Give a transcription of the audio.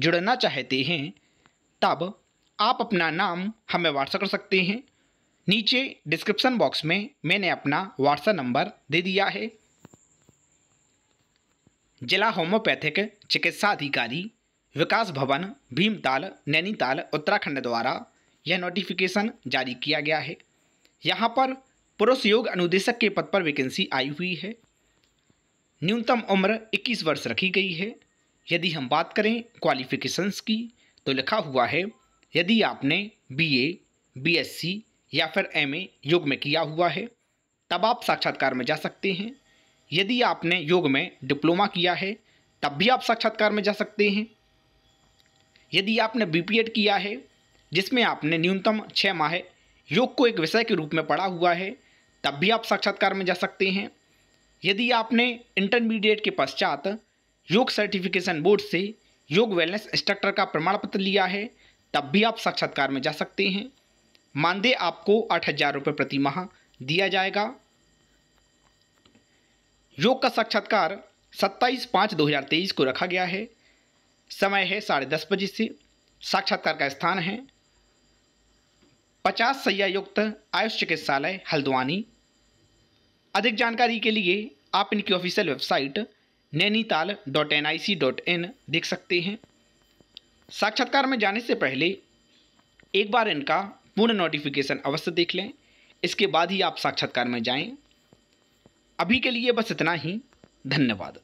जुड़ना चाहते हैं तब आप अपना नाम हमें व्हाट्सएप कर सकते हैं नीचे डिस्क्रिप्शन बॉक्स में मैंने अपना व्हाट्सएप नंबर दे दिया है जिला होम्योपैथिक चिकित्सा अधिकारी विकास भवन भीमताल नैनीताल उत्तराखंड द्वारा यह नोटिफिकेशन जारी किया गया है यहाँ पर पुरुष योग अनुदेशक के पद पर वैकेंसी आई हुई है न्यूनतम उम्र 21 वर्ष रखी गई है यदि हम बात करें क्वालिफ़िकेशंस की तो लिखा हुआ है यदि आपने बीए, बीएससी या फिर एमए योग में किया हुआ है तब आप साक्षात्कार में जा सकते हैं यदि आपने योग में डिप्लोमा किया है तब भी आप साक्षात्कार में जा सकते हैं यदि आपने बी किया है जिसमें आपने न्यूनतम छः माह योग को एक विषय के रूप में पढ़ा हुआ है तब भी आप साक्षात्कार में जा सकते हैं यदि आपने इंटरमीडिएट के पश्चात योग सर्टिफिकेशन बोर्ड से योग वेलनेस इंस्ट्रक्टर का प्रमाण पत्र लिया है तब भी आप साक्षात्कार में जा सकते हैं मानदेय आपको आठ हजार रुपये प्रति माह दिया जाएगा योग का साक्षात्कार 27 पाँच 2023 को रखा गया है समय है साढ़े दस बजे से साक्षात्कार का स्थान है पचास सैया युक्त आयुष चिकित्सालय हल्द्वानी अधिक जानकारी के लिए आप इनकी official website Nainital dot N I C dot in देख सकते हैं साक्षात्कार में जाने से पहले एक बार इनका पूर्ण नोटिफिकेशन अवश्य देख लें इसके बाद ही आप साक्षात्कार में जाएं। अभी के लिए बस इतना ही धन्यवाद